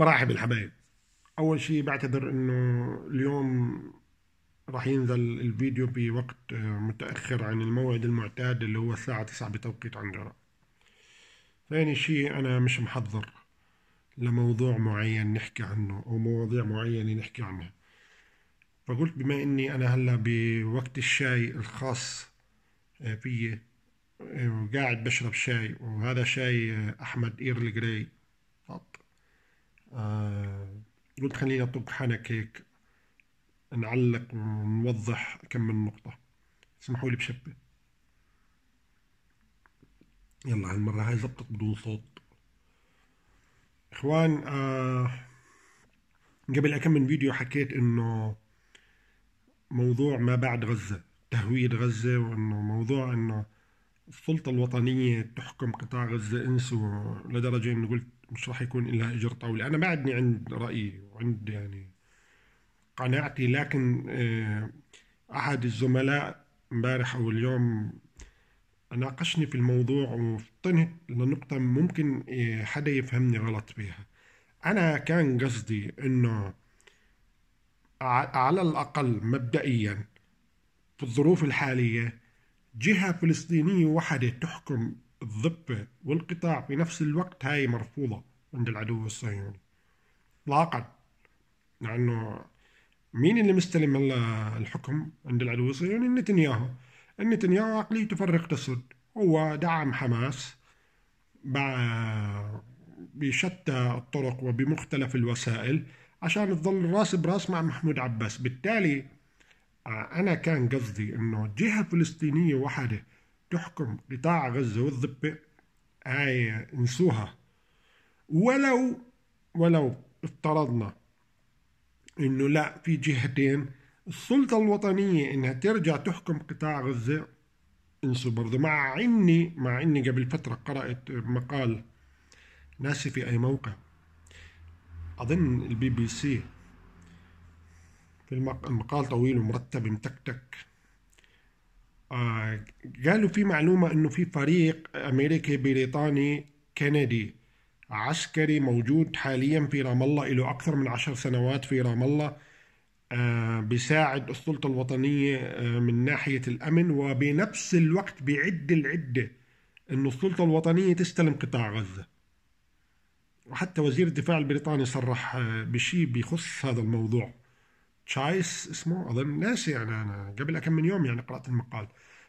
مرحب الحبايب اول شيء بعتذر انه اليوم راح ينزل الفيديو بوقت آه، متاخر عن الموعد المعتاد اللي هو الساعه 9 بتوقيت عنجرة ثاني شيء انا مش محضر لموضوع معين نحكي عنه او مواضيع معينه نحكي عنها فقلت بما اني انا هلا بوقت الشاي الخاص آه، في وقاعد آه، بشرب شاي وهذا شاي احمد ايرل جراي آه، قلت خليني أطق أنا كيك نعلق ونوضح كم من نقطة اسمحوا لي بشبه يلا هالمرة هاي زبطت بدون صوت إخوان آه قبل كم من فيديو حكيت إنه موضوع ما بعد غزة تهويد غزة وإنه موضوع إنه السلطة الوطنية تحكم قطاع غزة انسوا لدرجة انه قلت مش راح يكون إلا إجر طاولة أنا ما عندي عند رأيي وعند يعني قناعتي لكن آه، أحد الزملاء امبارح أو اليوم ناقشني في الموضوع وفطنت لنقطة ممكن آه، حدا يفهمني غلط بها أنا كان قصدي أنه على الأقل مبدئيا في الظروف الحالية جهة فلسطينية وحدة تحكم الضبة والقطاع في نفس الوقت هاي مرفوضة عند العدو الصهيوني إطلاقا لأنه مين اللي مستلم الحكم عند العدو الصهيوني؟ نتنياهو نتنياهو عقليته فرق تسد هو دعم حماس بشتى الطرق وبمختلف الوسائل عشان تظل راس براس مع محمود عباس بالتالي أنا كان قصدي أنه جهة فلسطينية واحدة تحكم قطاع غزة والضبة هاي انسوها ولو ولو افترضنا انه لا في جهتين السلطة الوطنية انها ترجع تحكم قطاع غزة انسوا برضه مع اني مع اني قبل فترة قرأت مقال ناسي في اي موقع اظن البي بي سي المقال طويل ومرتب متكتك آه، قالوا في معلومة أنه في فريق أمريكي بريطاني كندي عسكري موجود حاليا في رام الله له أكثر من عشر سنوات في رام الله آه، بيساعد السلطة الوطنية آه، من ناحية الأمن وبنفس الوقت بيعد العدة أنه السلطة الوطنية تستلم قطاع غزة وحتى وزير الدفاع البريطاني صرح بشيء بيخص هذا الموضوع تشايس اسمه اظن ناسي يعني انا قبل كم من يوم يعني قرات المقال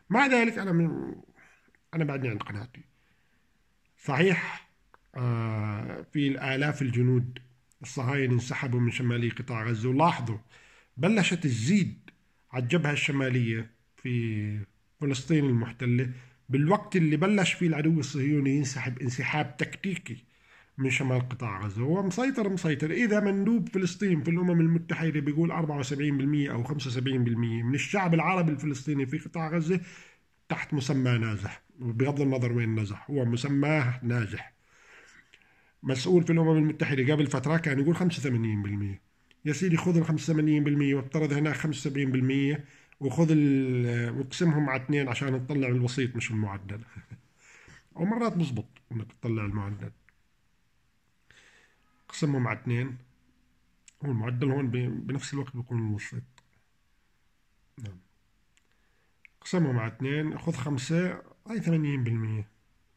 مع ذلك انا من انا بعدني يعني عند قناعتي صحيح آه في الالاف الجنود الصهاينه انسحبوا من شمالي قطاع غزه ولاحظوا بلشت تزيد على الجبهه الشماليه في فلسطين المحتله بالوقت اللي بلش فيه العدو الصهيوني ينسحب انسحاب تكتيكي من شمال قطاع غزة هو مسيطر مسيطر إذا مندوب فلسطين في الأمم المتحدة بيقول 74% أو 75% من الشعب العربي الفلسطيني في قطاع غزة تحت مسمى نازح بغض النظر وين نزح هو مسماه ناجح مسؤول في الأمم المتحدة قبل فترة كان يقول 85% يا سيدي خذ ال 85% وافترض هناك 75% وخذ واقسمهم على اثنين عشان تطلع الوسيط مش المعدل ومرات بزبط انك تطلع المعدل قسمهم على اثنين والمعدل هون بنفس الوقت بيكون المتوسط نعم قسمهم على اثنين خذ خمسة هاي ثمانين بالمية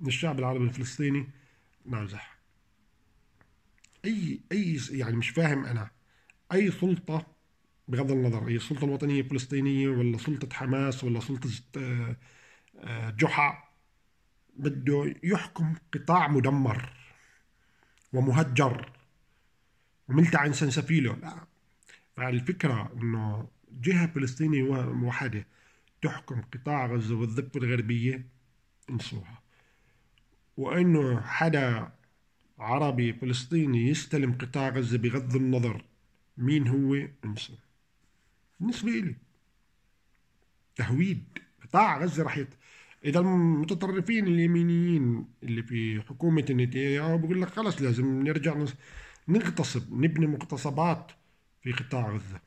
من الشعب العربي الفلسطيني نازح أي أي يعني مش فاهم أنا أي سلطة بغض النظر هي السلطة الوطنية الفلسطينية ولا سلطة حماس ولا سلطة آه، آه، جحا بده يحكم قطاع مدمر ومهجر عملت عن سنسفيلو لا فالفكرة أنه جهة فلسطينية موحده تحكم قطاع غزة والضفة الغربية انسوها وأنه حدا عربي فلسطيني يستلم قطاع غزة بغض النظر مين هو انسوه بالنسبة إلي تهويد قطاع غزة رح يت... إذا المتطرفين اليمينيين اللي في حكومة نتنياهو بقول لك خلص لازم نرجع نص... نغتصب نبني مغتصبات في قطاع غزة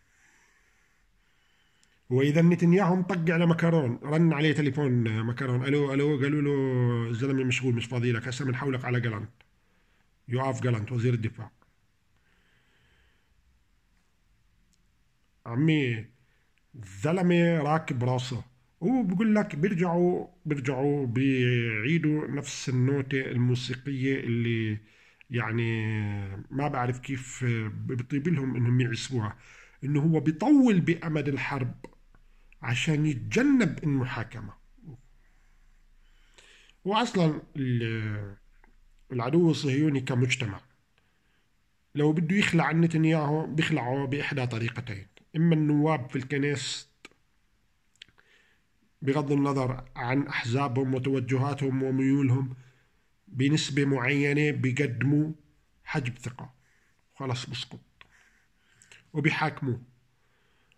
وإذا نتنياهو مطق على مكرون رن عليه تليفون مكرون ألو ألو قالوا له الزلمة مشغول مش فاضي لك هسه بنحولك على جالانت يوقف جالانت وزير الدفاع عمي الزلمة راكب راسه هو بقول لك بيرجعوا بيرجعوا بيعيدوا نفس النوتة الموسيقية اللي يعني ما بعرف كيف بطيب لهم انهم يعسبوها انه هو بيطول بامد الحرب عشان يتجنب المحاكمه واصلا العدو الصهيوني كمجتمع لو بده يخلع عن نتنياهو بيخلعه باحدى طريقتين اما النواب في الكنيست بغض النظر عن احزابهم وتوجهاتهم وميولهم بنسبة معينة بيقدموا حجب ثقة خلاص بسقط وبيحاكموه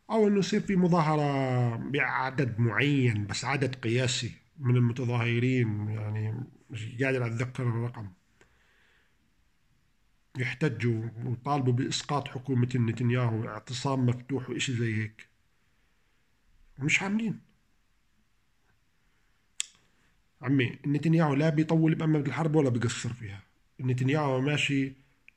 أو إنه يصير في مظاهرة بعدد معين بس عدد قياسي من المتظاهرين يعني مش قادر أتذكر الرقم يحتجوا ويطالبوا بإسقاط حكومة نتنياهو اعتصام مفتوح وإشي زي هيك مش عاملين عمي نتنياهو لا بيطول بأمد الحرب ولا بيقصر فيها نتنياهو ماشي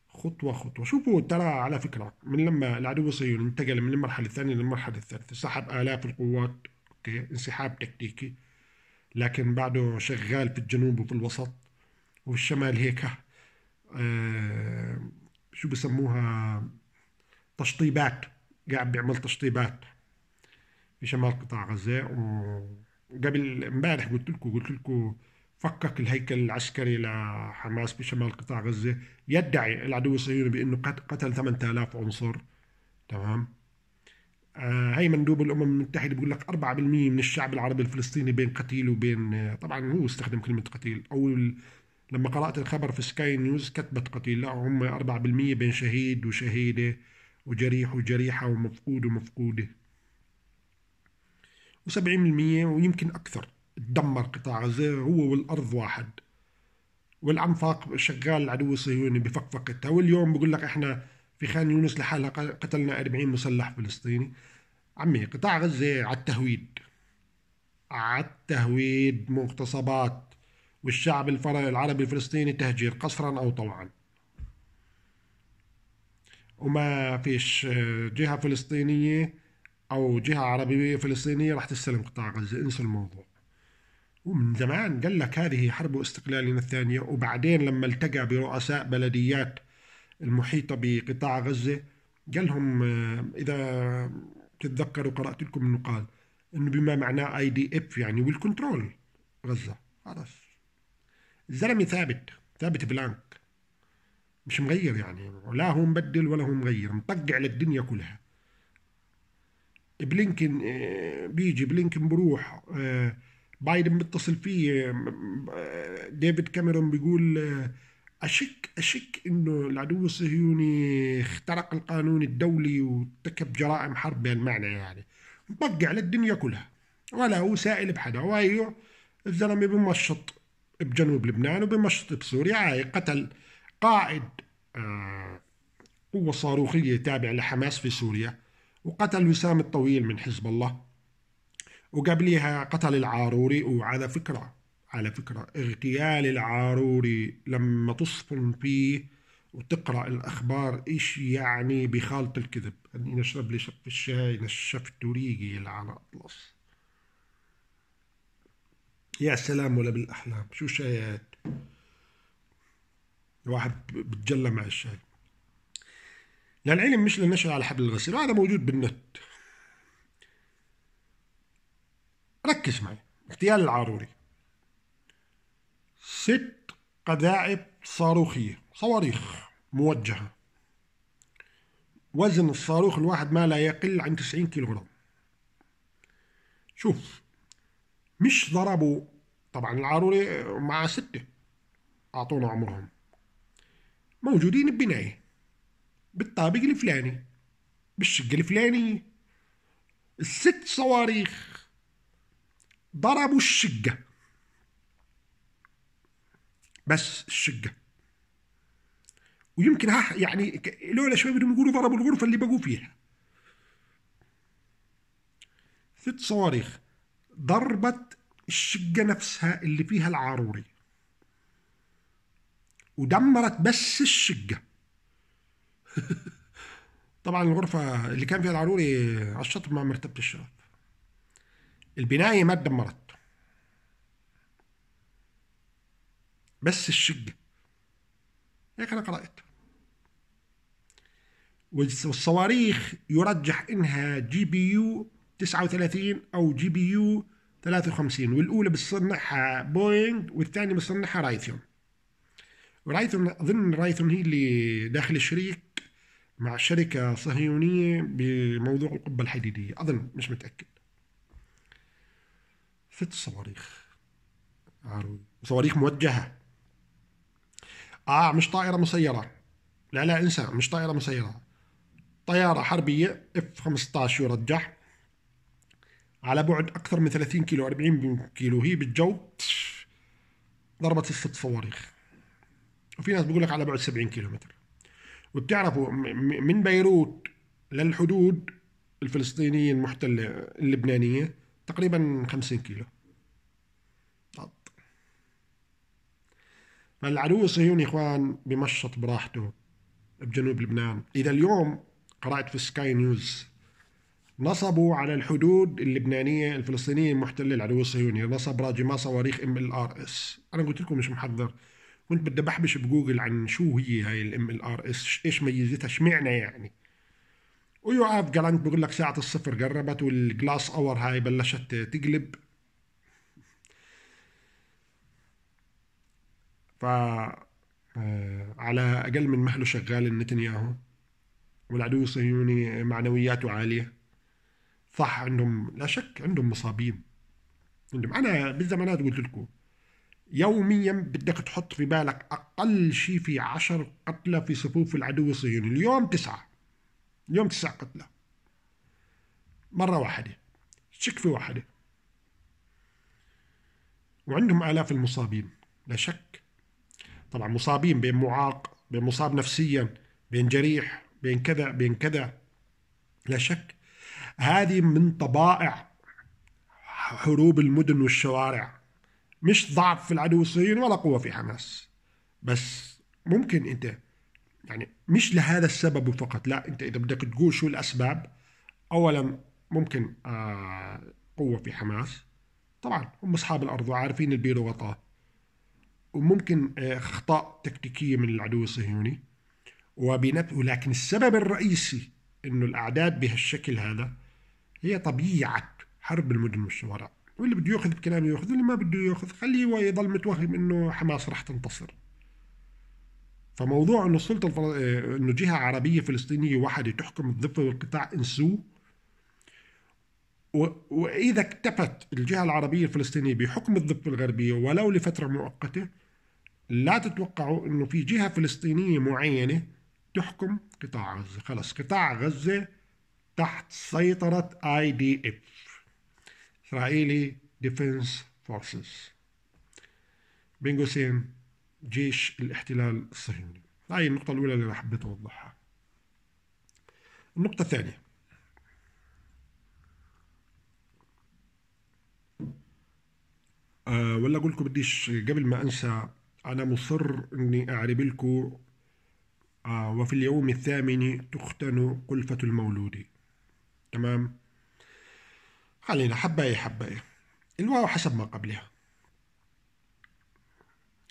خطوة خطوة شوفوا ترى على فكرة من لما العدو الصهيوني انتقل من المرحلة الثانية للمرحلة الثالثة سحب آلاف القوات أوكي انسحاب تكتيكي لكن بعده شغال في الجنوب وفي الوسط وفي الشمال هيك آه شو بسموها تشطيبات قاعد بيعمل تشطيبات في شمال قطاع غزة و قبل امبارح قلت لكم قلت لكم فكك الهيكل العسكري لحماس بشمال قطاع غزة يدعي العدو الصهيوني بأنه قتل 8000 عنصر تمام آه هي مندوب الأمم المتحدة بيقول لك 4% من الشعب العربي الفلسطيني بين قتيل وبين طبعا هو استخدم كلمة قتيل أو لما قرأت الخبر في سكاي نيوز كتبت قتيل لا هم 4% بين شهيد وشهيدة وجريح وجريحة ومفقود ومفقودة و70% ويمكن أكثر تدمر قطاع غزة هو والأرض واحد والأنفاق شغال العدو الصهيوني بفقفقتها واليوم بقول لك إحنا في خان يونس لحالها قتلنا 40 مسلح فلسطيني عمي قطاع غزة على التهويد على التهويد مغتصبات والشعب العربي الفلسطيني تهجير قصرا أو طوعا وما فيش آه، جهة فلسطينية او جهه عربيه فلسطينيه راح تستلم قطاع غزه انسى الموضوع ومن زمان قال لك هذه حرب استقلالنا الثانيه وبعدين لما التقى برؤساء بلديات المحيطه بقطاع غزه قال لهم آه، اذا تتذكروا قرات لكم انه قال انه بما معناه اي دي اف يعني والكنترول غزه خلاص الزلمه ثابت ثابت بلانك مش مغير يعني لا هو مبدل ولا هو مغير مطقع للدنيا كلها بلينكن آه، بيجي بلينكن بروح آه، بايدن بيتصل فيه آه، ديفيد كاميرون بيقول أشك أشك إنه العدو الصهيوني اخترق القانون الدولي وارتكب جرائم حرب بين معنى يعني مبقع للدنيا كلها ولا هو سائل بحدا وهيو الزلمة بمشط بجنوب لبنان وبمشط بسوريا هاي قتل قائد قوة صاروخية تابع لحماس في سوريا وقتل وسام الطويل من حزب الله وقبليها قتل العاروري وعلى فكرة على فكرة اغتيال العاروري لما تصفن فيه وتقرأ الأخبار إيش يعني بخالط الكذب أني نشرب لي شف الشاي نشفت ريقي على أطلس يا سلام ولا بالأحلام شو شايات الواحد بتجلى مع الشاي للعلم مش للنشر على حبل الغسيل هذا موجود بالنت ركز معي اغتيال العاروري ست قذائف صاروخية صواريخ موجهة وزن الصاروخ الواحد ما لا يقل عن 90 كيلوغرام شوف مش ضربوا طبعا العاروري مع ستة أعطونا عمرهم موجودين ببناية بالطابق الفلاني بالشقة الفلانية الست صواريخ ضربوا الشقة بس الشقة ويمكن ها يعني لولا شوي بدهم يقولوا ضربوا الغرفة اللي بقوا فيها ست صواريخ ضربت الشقة نفسها اللي فيها العاروري ودمرت بس الشقة طبعا الغرفة اللي كان فيها العروري على الشطب مع مرتبة الشرف البناية ما اتدمرت بس الشقة هيك أنا قرأت والصواريخ يرجح إنها جي بي يو 39 أو جي بي يو 53 والأولى بتصنعها بوينغ والثانية بتصنعها رايثون رايثون أظن رايثون هي اللي داخل الشريك مع شركة صهيونية بموضوع القبة الحديدية أظن مش متأكد ست صواريخ عارف. صواريخ موجهة آه مش طائرة مسيرة لا لا انسى مش طائرة مسيرة طيارة حربية حربية 15 يرجح على بعد أكثر من 30 كيلو 40 كيلو هي بالجو ضربت الست صواريخ وفي ناس بيقول لك على بعد 70 كيلو متر وبتعرفوا من بيروت للحدود الفلسطينية المحتلة اللبنانية تقريبا 50 كيلو فالعدو الصهيوني إخوان بمشط براحته بجنوب لبنان إذا اليوم قرأت في سكاي نيوز نصبوا على الحدود اللبنانية الفلسطينية المحتلة العدو الصهيوني نصب ما صواريخ ام ال ار اس أنا قلت لكم مش محضر كنت بدي بحبش بجوجل عن شو هي هاي الام ال ار اس ايش ميزتها اشمعنى يعني ويقعد جالانت بيقول لك ساعة الصفر قربت والجلاس اور هاي بلشت تقلب ف آه، على أقل من مهله شغال نتنياهو والعدو الصهيوني معنوياته عالية صح عندهم لا شك عندهم مصابين عندهم أنا بالزمانات قلت لكم يوميا بدك تحط في بالك أقل شيء في عشر قتلى في صفوف العدو الصهيوني اليوم تسعة اليوم تسع قتلى مرة واحدة شك في واحدة وعندهم آلاف المصابين لا شك طبعا مصابين بين معاق بين مصاب نفسيا بين جريح بين كذا بين كذا لا شك هذه من طبائع حروب المدن والشوارع مش ضعف في العدو الصهيوني ولا قوه في حماس بس ممكن انت يعني مش لهذا السبب فقط لا انت اذا بدك تقول شو الاسباب اولا ممكن آه، قوه في حماس طبعا هم اصحاب الارض وعارفين البير وغطاه وممكن آه، اخطاء تكتيكيه من العدو الصهيوني ولكن السبب الرئيسي انه الاعداد بهالشكل هذا هي طبيعه حرب المدن والشوارع واللي بده ياخذ بكلامي ياخذ واللي ما بده ياخذ خليه هو يضل متوهم انه حماس رح تنتصر فموضوع انه السلطه الفل... إيه، انه جهه عربيه فلسطينيه واحده تحكم الضفه والقطاع انسوه و... واذا اكتفت الجهه العربيه الفلسطينيه بحكم الضفه الغربيه ولو لفتره مؤقته لا تتوقعوا انه في جهه فلسطينيه معينه تحكم قطاع غزه خلص قطاع غزه تحت سيطره اي دي اف إسرائيلي ديفنس فورسز بين قوسين جيش الاحتلال الصهيوني هاي النقطة الأولى اللي أنا حبيت أوضحها النقطة الثانية أه ولا أقول لكم بديش قبل ما أنسى أنا مصر إني أعرب لكم أه وفي اليوم الثامن تختن قلفة المولود تمام خلينا حباية حباية الواو حسب ما قبلها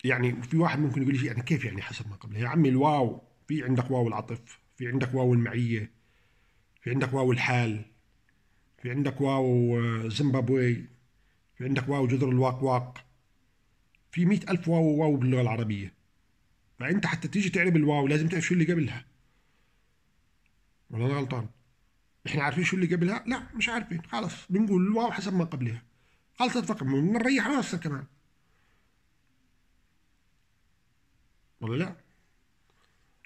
يعني في واحد ممكن يقول لي يعني كيف يعني حسب ما قبلها يا عمي الواو في عندك واو العطف في عندك واو المعية في عندك واو الحال في عندك واو آه، زيمبابوي في عندك واو جذر الواق واق في مئة ألف واو واو باللغة العربية فأنت حتى تيجي تعرب الواو لازم تعرف شو اللي قبلها ولا أنا غلطان احنا عارفين شو اللي قبلها لا نعم، مش عارفين خلاص بنقول الواو حسب ما قبلها خلاص الرقم نريح راسنا كمان ولا لا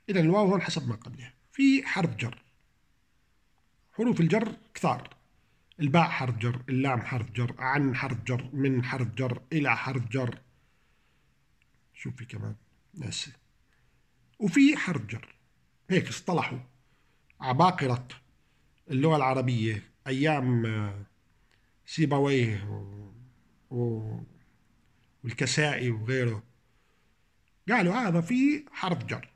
اذا الواو هون حسب ما قبلها في حرف جر حروف الجر كثار الباء حرف جر اللام حرف جر عن حرف جر من حرف جر إلى حرف جر شوف في كمان ناسي وفي حرف جر هيك اصطلحوا عباقرة اللغة العربية أيام آه، سيبويه و... و... والكسائي وغيره قالوا هذا في حرف جر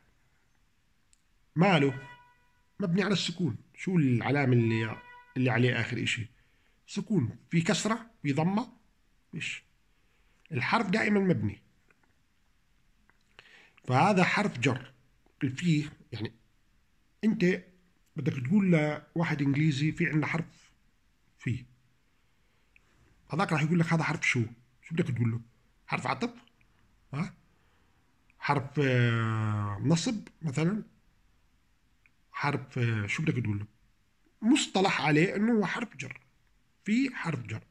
ماله مبني على السكون شو العلامة اللي اللي عليه آخر إشي سكون في كسرة في ضمة مش الحرف دائما مبني فهذا حرف جر الفيه يعني أنت بدك تقول لواحد انجليزي في عندنا حرف في هذاك راح يقول لك هذا حرف شو شو بدك تقول له حرف عطف ها حرف آه، نصب مثلا حرف آه، شو بدك تقول له مصطلح عليه انه هو حرف جر في حرف جر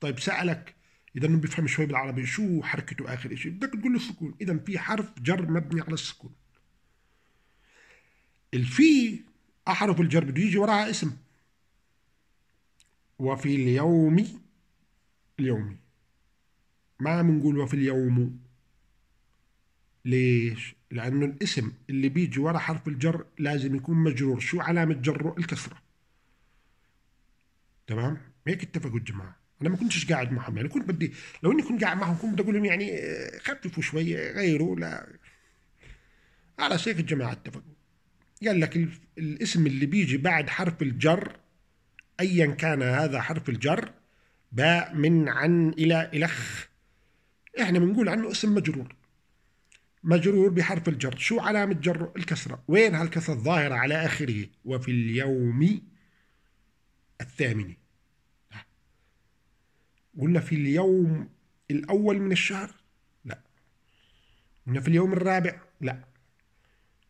طيب سالك اذا ما بيفهم شوي بالعربي شو حركته اخر شيء بدك تقول له سكون اذا في حرف جر مبني على السكون الفي أحرف الجر بده يجي وراها اسم وفي اليوم اليوم ما بنقول وفي اليوم ليش؟ لأنه الاسم اللي بيجي ورا حرف الجر لازم يكون مجرور شو علامة جره؟ الكسرة تمام؟ هيك اتفقوا الجماعة أنا ما كنتش قاعد معهم يعني كنت بدي لو إني كنت قاعد معهم كنت بدي أقول لهم يعني آه، خففوا شوي غيروا لا على سيف الجماعة اتفقوا قال لك الاسم اللي بيجي بعد حرف الجر أيا كان هذا حرف الجر باء من عن إلى إلخ إحنا بنقول عنه اسم مجرور مجرور بحرف الجر شو علامة جره الكسرة وين هالكسرة الظاهرة على آخره وفي اليوم الثامن قلنا في اليوم الأول من الشهر لا قلنا في اليوم الرابع لا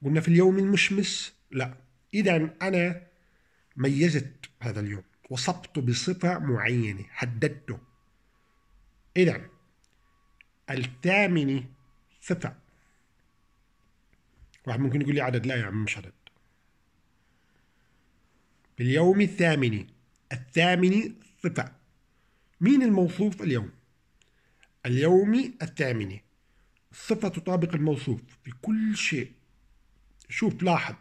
قلنا في اليوم المشمس لا إذا أنا ميزت هذا اليوم وصبته بصفة معينة حددته إذا الثامنة صفة واحد ممكن يقول لي عدد لا يا عم مش عدد في اليوم الثامن الثامن صفة مين الموصوف اليوم؟ اليوم الثامن صفة تطابق الموصوف في كل شيء شوف لاحظ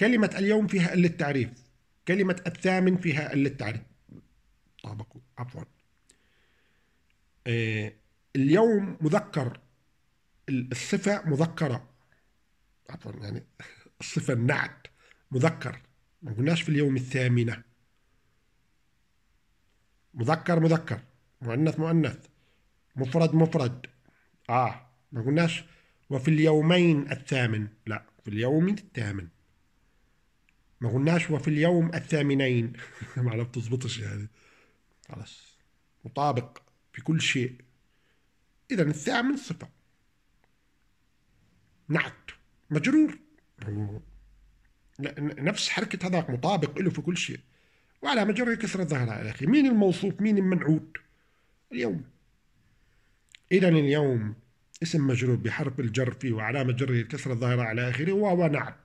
كلمة اليوم فيها قلة تعريف كلمة الثامن فيها قلة تعريف طابقوا عفوا آه، اليوم مذكر الصفة مذكرة عفوا يعني الصفة النعت مذكر ما قلناش في اليوم الثامنة مذكر مذكر مؤنث مؤنث مفرد مفرد اه ما قلناش وفي اليومين الثامن لا في اليوم الثامن ما قلناش وفي اليوم الثامنين ما عرفت بتزبطش يعني خلاص مطابق في كل شيء إذا الثامن صفة نعت مجرور نفس حركة هذاك مطابق له في كل شيء وعلى مجرى كسر الظهر يا أخي مين الموصوف مين المنعوت اليوم إذا اليوم اسم مجرور بحرف الجر فيه وعلامة جره الكسرة الظاهرة على آخره وهو نعت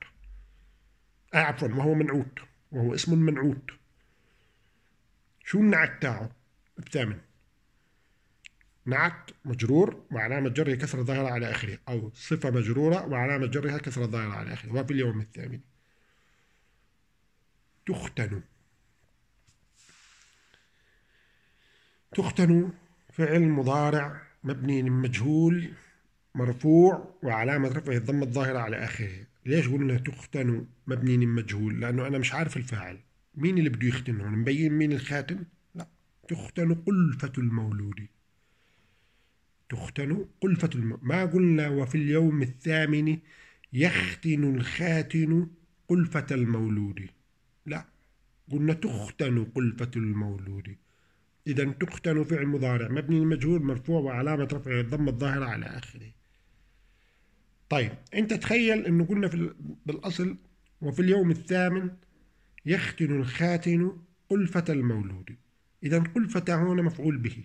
آه، عفوا وهو منعوت وهو اسم منعوت شو النعت تاعه الثامن نعت مجرور وعلامة جره كسرة ظاهرة على آخره أو صفة مجرورة وعلامة جرها كسرة ظاهرة على آخره وفي اليوم الثامن تختن تختن فعل مضارع مبني مجهول مرفوع وعلامة رفعه الضمة الظاهرة على آخره ليش قلنا تختن مبني مجهول لأنه أنا مش عارف الفاعل مين اللي بده يختنه مبين مين الخاتم لا تختن قلفة المولود تختن قلفة المولود ما قلنا وفي اليوم الثامن يختن الخاتن قلفة المولود لا قلنا تختن قلفة المولود إذا تقتن فعل مضارع مبني للمجهول مرفوع وعلامة رفعه الضمة الظاهرة على آخره طيب أنت تخيل أنه قلنا في بالأصل وفي اليوم الثامن يختن الخاتن قلفة المولود إذا قلفة هنا مفعول به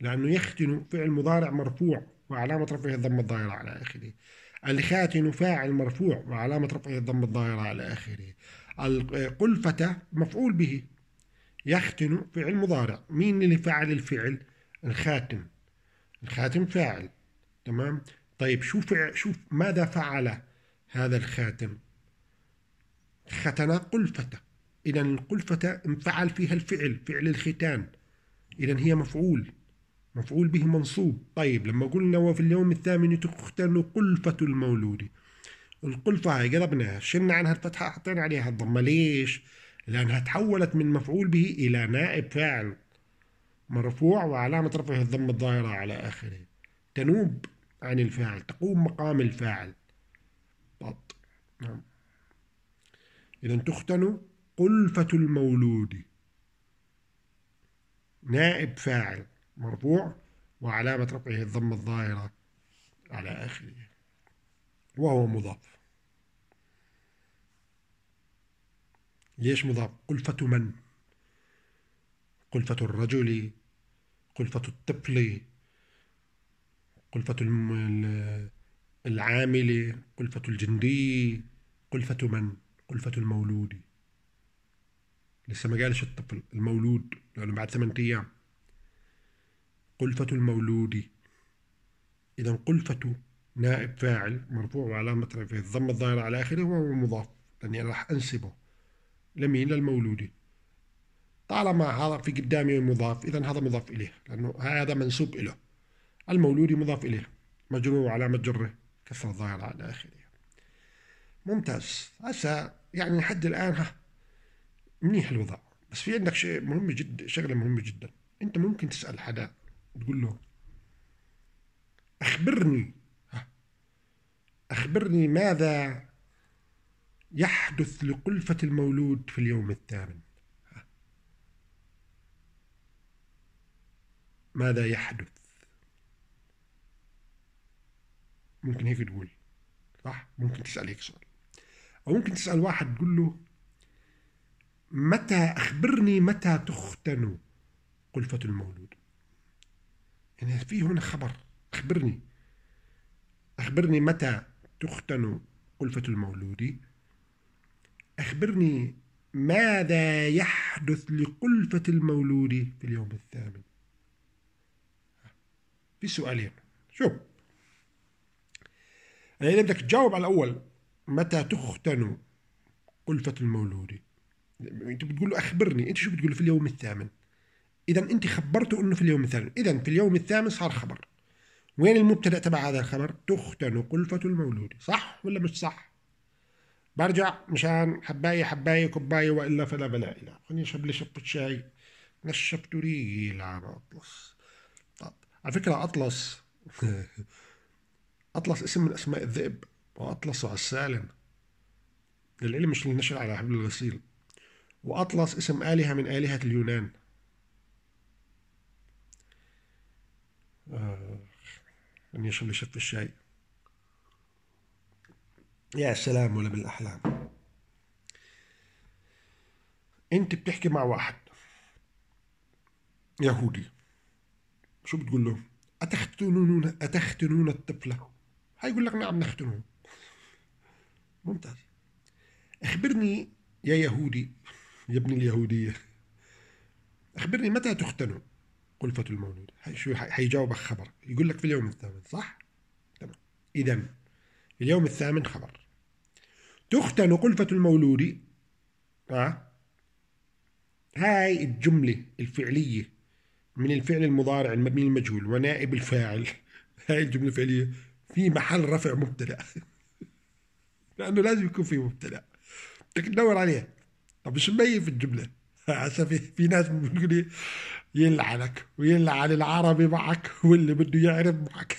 لأنه يختن فعل مضارع مرفوع وعلامة رفعه الضمة الظاهرة على آخره الخاتن فاعل مرفوع وعلامة رفعه الضمة الظاهرة على آخره القلفة مفعول به يختن فعل مضارع مين اللي فعل الفعل الخاتم الخاتم فاعل تمام طيب شو فعل شو ماذا فعل هذا الخاتم ختن قلفة إذا القلفة انفعل فيها الفعل فعل الختان إذا هي مفعول مفعول به منصوب طيب لما قلنا وفي اليوم الثامن تختن قلفة المولود القلفة هاي قلبناها شلنا عنها الفتحة حطينا عليها الضمة ليش؟ لأنها تحولت من مفعول به إلى نائب فاعل مرفوع وعلامة رفعه الضم الظاهرة على آخره تنوب عن الفاعل تقوم مقام الفاعل بط نعم إذا تختن قلفة المولود نائب فاعل مرفوع وعلامة رفعه الضم الظاهرة على آخره وهو مضاف ليش مضاف قلفة من قلفة الرجل قلفة الطفل قلفة العامل قلفة الجندي قلفة من قلفة المولود لسه ما قالش الطفل المولود لأنه بعد ثمانية أيام قلفة المولود إذا قلفة نائب فاعل مرفوع وعلامة رفعه الضمة الظاهرة على آخره وهو مضاف لأني راح أنسبه لمين للمولود طالما هذا في قدامي مضاف إذا هذا مضاف إليه لأنه هذا منسوب إله المولود مضاف إليه مجرور على مجره كسر الظاهرة على آخره ممتاز هسه يعني لحد الآن ها منيح الوضع بس في عندك شيء مهم جدا شغلة مهمة جدا أنت ممكن تسأل حدا تقول له أخبرني أخبرني ماذا يحدث لقلفة المولود في اليوم الثامن ماذا يحدث ممكن هيك تقول صح ممكن تسأل هيك سؤال أو ممكن تسأل واحد تقول له متى أخبرني متى تختن قلفة المولود يعني في هنا خبر أخبرني أخبرني متى تختن قلفة المولود أخبرني ماذا يحدث لقلفة المولود في اليوم الثامن في سؤالين شوف أنا إذا بدك تجاوب على الأول متى تختن قلفة المولود أنت بتقول له أخبرني أنت شو بتقول في اليوم الثامن إذا أنت خبرته أنه في اليوم الثامن إذا في اليوم الثامن صار خبر وين المبتدأ تبع هذا الخبر تختن قلفة المولود صح ولا مش صح برجع مشان حباية حباية كباية وإلا فلا بلاقي لا خليني أشرب لي شبة شاي نشب تريل على أطلس طب على فكرة أطلس أطلس اسم من أسماء الذئب وأطلس عسالم للعلم مش للنشر على حبل الغسيل وأطلس اسم آلهة من آلهة اليونان آه. أني أشرب لي شفت الشاي يا سلام ولا بالأحلام أنت بتحكي مع واحد يهودي شو بتقول له أتختنون أتختنون الطفلة هيقول لك نعم نختنه ممتاز أخبرني يا يهودي يا ابن اليهودية أخبرني متى تختنوا ألفة المولود شو حيجاوبك خبر يقول لك في اليوم الثامن صح؟ تمام إذا اليوم الثامن خبر تختن قلفة المولود آه. هاي الجملة الفعلية من الفعل المضارع المبني المجهول ونائب الفاعل هاي الجملة الفعلية في محل رفع مبتدأ لأنه لازم يكون في مبتدأ بدك تدور عليها طب مش مبين في الجملة هسه في, في ناس بتقول يلعنك ويلعن العربي معك واللي بده يعرف معك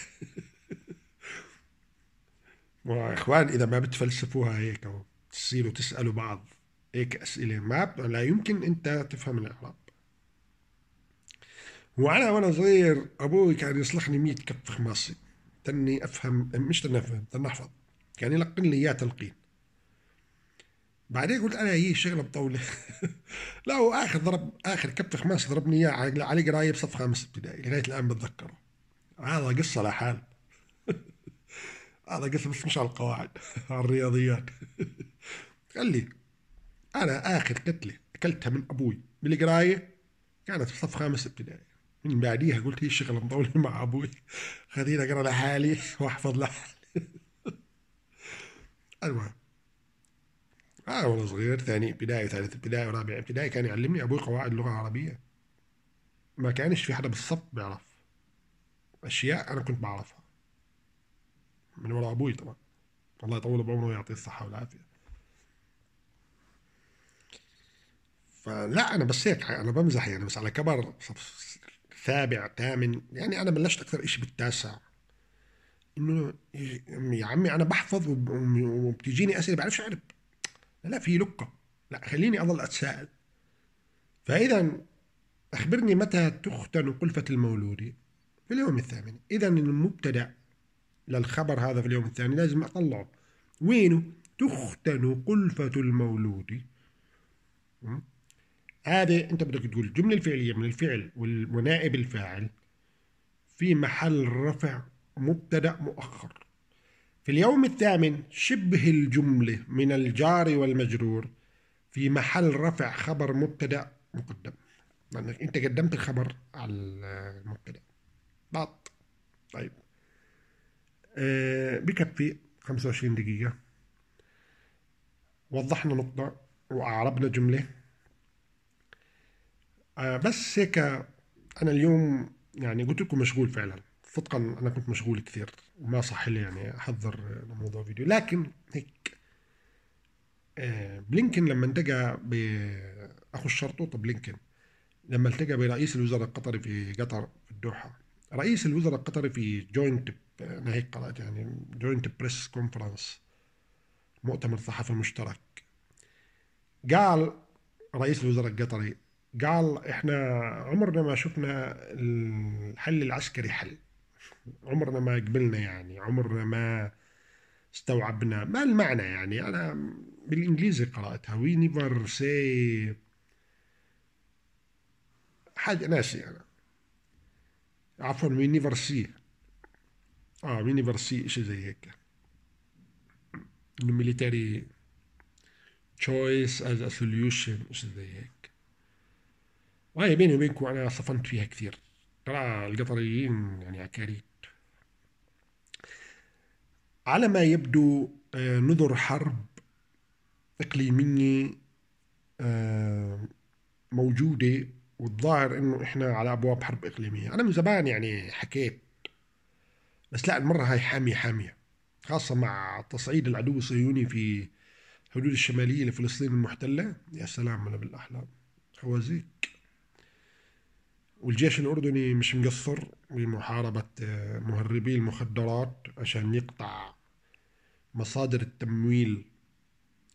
اخوان اذا ما بتفلسفوها هيك او تصيروا تسالوا بعض هيك اسئله ما لا يمكن انت تفهم الاعراب وانا وانا صغير ابوي كان يصلخني 100 كف خماصي تني افهم مش تني افهم تني احفظ كان يلقن لي اياه تلقين بعدين قلت انا هي شغله مطوله لا هو اخر ضرب اخر كبت خماس ضربني اياه على قرايه بصف خامس ابتدائي لغايه الان بتذكره هذا قصه لحال هذا قلت بس مش على القواعد على الرياضيات قال لي انا اخر قتله اكلتها من ابوي بالقرايه كانت في صف خامس ابتدائي من بعديها قلت هي شغله مطوله مع ابوي خليني اقرا لحالي واحفظ لحالي المهم آه وانا صغير ثاني ابتدائي وثالث ابتدائي ورابع ابتدائي كان يعلمني ابوي قواعد اللغه العربيه ما كانش في حدا بالصف بيعرف اشياء انا كنت بعرفها من وراء ابوي طبعا الله يطول بعمره ويعطيه الصحه والعافيه فلا انا بس هيك انا بمزح يعني بس على كبر صف سابع ثامن يعني انا بلشت اكثر شيء بالتاسع انه يا عمي انا بحفظ وبتجيني اسئله بعرفش اعرف لا في لقه لا خليني اضل اتساءل فاذا اخبرني متى تختن قلفه المولود في اليوم الثامن اذا المبتدع للخبر هذا في اليوم الثاني لازم أطلعه وينه تختن قلفة المولود هذا أنت بدك تقول الجملة الفعلية من الفعل ونائب الفاعل في محل رفع مبتدأ مؤخر في اليوم الثامن شبه الجملة من الجار والمجرور في محل رفع خبر مبتدأ مقدم لأنك أنت قدمت الخبر على المبتدأ بط طيب آه، بكفي 25 دقيقة وضحنا نقطة وأعربنا جملة آه، بس هيك أنا اليوم يعني قلت لكم مشغول فعلا صدقا أنا كنت مشغول كثير وما صح لي يعني أحضر موضوع فيديو لكن هيك آه، بلينكن لما التقى بأخو الشرطوطة بلينكن لما التقى برئيس الوزراء القطري في قطر في الدوحة رئيس الوزراء القطري في جوينت انا هيك قرات يعني جوينت بريس كونفرنس مؤتمر صحفي مشترك قال رئيس الوزراء القطري قال احنا عمرنا ما شفنا الحل العسكري حل عمرنا ما قبلنا يعني عمرنا ما استوعبنا ما المعنى يعني انا بالانجليزي قراتها وي نيفر سي حاجه ناسي انا عفوا وي نيفر سي اه يونيفرسي شيء زي هيك انه ميليتري تشويس از ا سوليوشن شيء زي هيك وهي بيني وبينكم انا صفنت فيها كثير ترى القطريين يعني عكاريت على ما يبدو آه، نذر حرب إقليمية آه، موجودة والظاهر إنه إحنا على أبواب حرب إقليمية أنا من زمان يعني حكيت بس لا المرة هاي حامية حامية خاصة مع تصعيد العدو الصهيوني في الحدود الشمالية لفلسطين المحتلة يا سلام أنا بالأحلام خوازيك والجيش الأردني مش مقصر بمحاربة آه، مهربي المخدرات عشان يقطع مصادر التمويل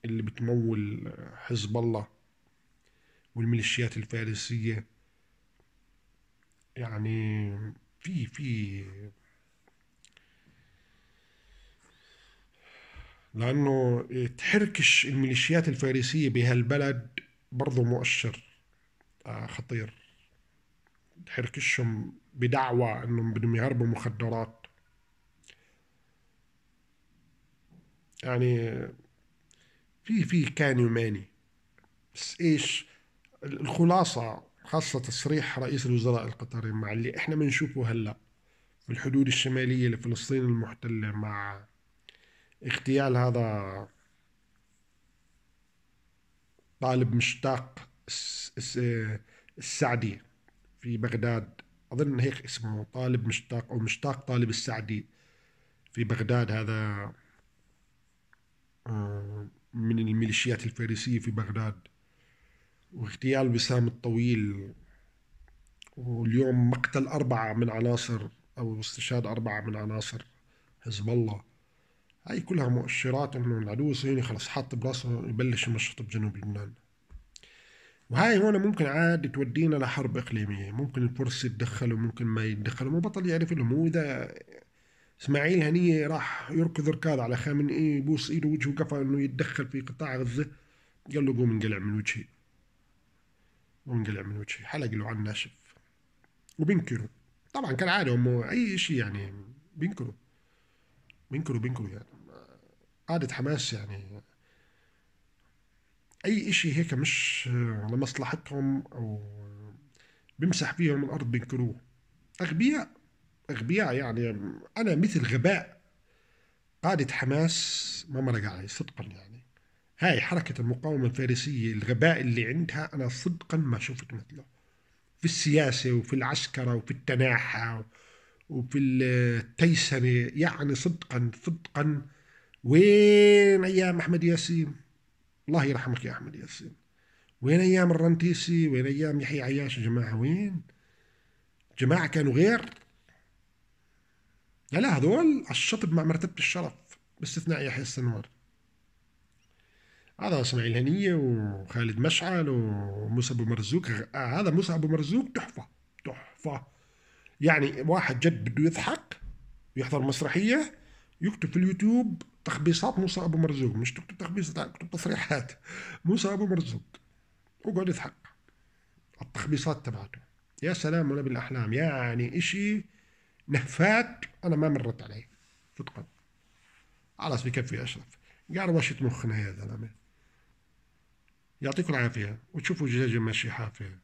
اللي بتمول آه، حزب الله والميليشيات الفارسية يعني في في لانه تحركش الميليشيات الفارسيه بهالبلد برضه مؤشر آه، خطير تحركشهم بدعوى انهم بدهم يهربوا مخدرات يعني في في كان يماني بس ايش الخلاصه خاصه تصريح رئيس الوزراء القطري مع اللي احنا بنشوفه هلا في الحدود الشماليه لفلسطين المحتله مع اغتيال هذا طالب مشتاق السعدي في بغداد أظن هيك اسمه طالب مشتاق أو مشتاق طالب السعدي في بغداد هذا آه، من الميليشيات الفارسية في بغداد واغتيال وسام الطويل واليوم مقتل أربعة من عناصر أو استشهاد أربعة من عناصر حزب الله هاي كلها مؤشرات انه العدو الصيني خلص حاط براسه يبلش ينشط بجنوب لبنان وهاي هون ممكن عاد تودينا لحرب إقليمية ممكن الفرس يتدخلوا ممكن ما يتدخلوا ما بطل يعرف لهم هو إذا إسماعيل هنية راح يركض ركاض على خامنئي إيه، يبوس إيده وجهه وقفا إنه يتدخل في قطاع غزة قال له قوم انقلع من وجهي قوم انقلع من وجهي حلق له على الناشف وبينكروا طبعا كالعادة هم أي شيء يعني بينكروا بينكروا بينكروا يعني قادة حماس يعني أي إشي هيك مش لمصلحتهم أو بمسح فيهم الأرض بينكروه أغبياء أغبياء يعني أنا مثل غباء قادة حماس ما مرق علي صدقا يعني هاي حركة المقاومة الفارسية الغباء اللي عندها أنا صدقا ما شفت مثله في السياسة وفي العسكرة وفي التناحة وفي التيسنة يعني صدقا صدقا وين ايام احمد ياسين الله يرحمك يا احمد ياسين وين ايام الرنتيسي وين ايام يحيى عياش يا جماعه وين جماعه كانوا غير لا لا هذول على الشطب مع مرتبه الشرف باستثناء يحيى السنوار هذا اسماعيل هنيه وخالد مشعل وموسى ابو مرزوق هذا موسى ابو مرزوق تحفه تحفه يعني واحد جد بده يضحك ويحضر مسرحيه يكتب في اليوتيوب تخبيصات موسى ابو مرزوق مش تكتب تخبيصات تكتب تصريحات موسى ابو مرزوق اقعد يضحك التخبيصات تبعته يا سلام ولا بالاحلام يعني اشي نهفات انا ما مرت علي صدقا خلاص بكفي اشرف قروشة مخنا يا زلمه يعطيكم العافيه وتشوفوا دجاجه ماشي حافيه